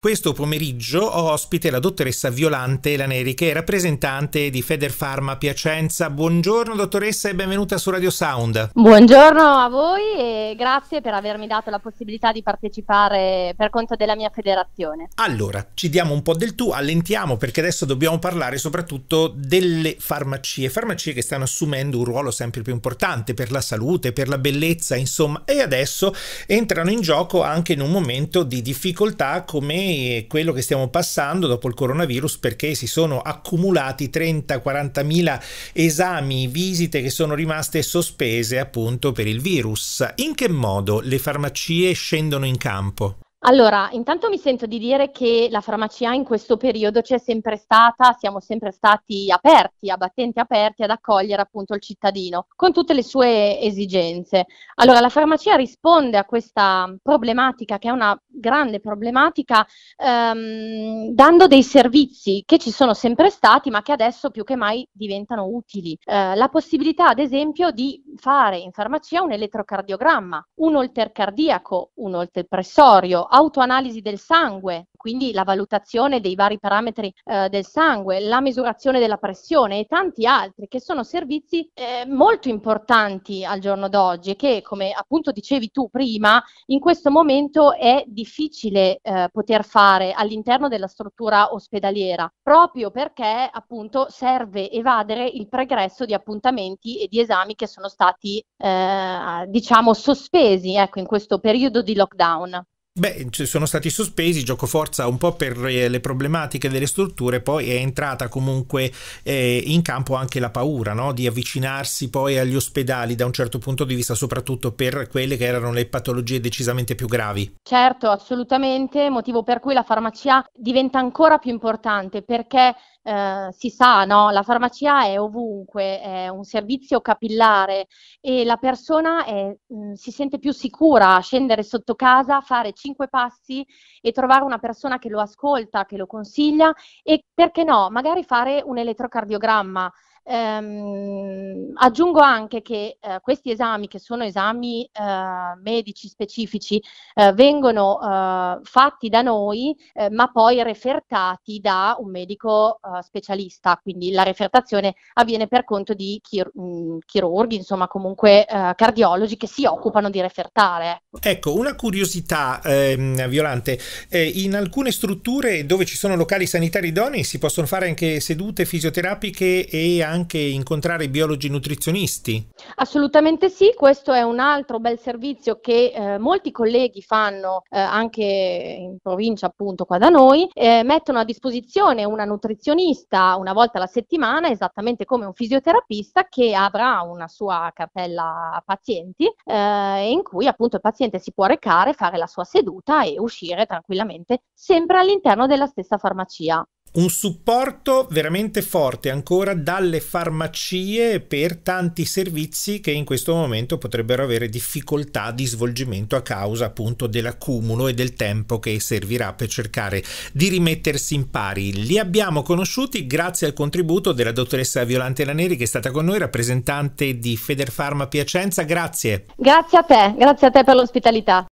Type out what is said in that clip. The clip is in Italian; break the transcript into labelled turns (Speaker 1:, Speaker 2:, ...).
Speaker 1: Questo pomeriggio ho ospite la dottoressa Violante Laneri, che è rappresentante di Feder Pharma Piacenza. Buongiorno dottoressa e benvenuta su Radio Sound.
Speaker 2: Buongiorno a voi e grazie per avermi dato la possibilità di partecipare per conto della mia federazione.
Speaker 1: Allora, ci diamo un po' del tu, allentiamo perché adesso dobbiamo parlare soprattutto delle farmacie, farmacie che stanno assumendo un ruolo sempre più importante per la salute, per la bellezza, insomma, e adesso entrano in gioco anche in un momento di difficoltà come e quello che stiamo passando dopo il coronavirus perché si sono accumulati 30-40 mila esami, visite che sono rimaste sospese appunto per il virus. In che modo le farmacie scendono in campo?
Speaker 2: Allora, intanto mi sento di dire che la farmacia in questo periodo c'è sempre stata, siamo sempre stati aperti, a battenti aperti ad accogliere appunto il cittadino con tutte le sue esigenze. Allora, la farmacia risponde a questa problematica che è una grande problematica ehm, dando dei servizi che ci sono sempre stati ma che adesso più che mai diventano utili. Eh, la possibilità ad esempio di fare in farmacia un elettrocardiogramma, un olter cardiaco, un olterpressorio, autoanalisi del sangue, quindi la valutazione dei vari parametri eh, del sangue, la misurazione della pressione e tanti altri che sono servizi eh, molto importanti al giorno d'oggi e che, come appunto dicevi tu prima, in questo momento è difficile eh, poter fare all'interno della struttura ospedaliera, proprio perché appunto serve evadere il pregresso di appuntamenti e di esami che sono stati eh, diciamo sospesi ecco, in questo periodo di lockdown.
Speaker 1: Beh, sono stati sospesi, giocoforza un po' per eh, le problematiche delle strutture, poi è entrata comunque eh, in campo anche la paura no? di avvicinarsi poi agli ospedali da un certo punto di vista, soprattutto per quelle che erano le patologie decisamente più gravi.
Speaker 2: Certo, assolutamente, motivo per cui la farmacia diventa ancora più importante perché eh, si sa, no? la farmacia è ovunque, è un servizio capillare e la persona è, mh, mm, si sente più sicura a scendere sotto casa, a fare cinque passi e trovare una persona che lo ascolta, che lo consiglia e perché no, magari fare un elettrocardiogramma Ehm, aggiungo anche che eh, questi esami, che sono esami eh, medici specifici, eh, vengono eh, fatti da noi, eh, ma poi refertati da un medico eh, specialista, quindi la refertazione avviene per conto di chir mh, mm, chirurghi, insomma comunque cardiologi che si occupano di refertare.
Speaker 1: Ecco, ecco una curiosità, ehm, Violante, in alcune strutture dove ci sono locali sanitari idonei si possono fare anche sedute fisioterapiche e anche anche incontrare i biologi nutrizionisti?
Speaker 2: Assolutamente sì, questo è un altro bel servizio che eh, molti colleghi fanno eh, anche in provincia appunto qua da noi, eh, mettono a disposizione una nutrizionista una volta alla settimana, esattamente come un fisioterapista che avrà una sua cartella pazienti eh, in cui appunto il paziente si può recare, fare la sua seduta e uscire tranquillamente sempre all'interno della stessa farmacia
Speaker 1: un supporto veramente forte ancora dalle farmacie per tanti servizi che in questo momento potrebbero avere difficoltà di svolgimento a causa appunto dell'accumulo e del tempo che servirà per cercare di rimettersi in pari. Li abbiamo conosciuti grazie al contributo della dottoressa Violante Laneri che è stata con noi, rappresentante di Federfarma Piacenza. Grazie.
Speaker 2: Grazie a te, grazie a te per l'ospitalità.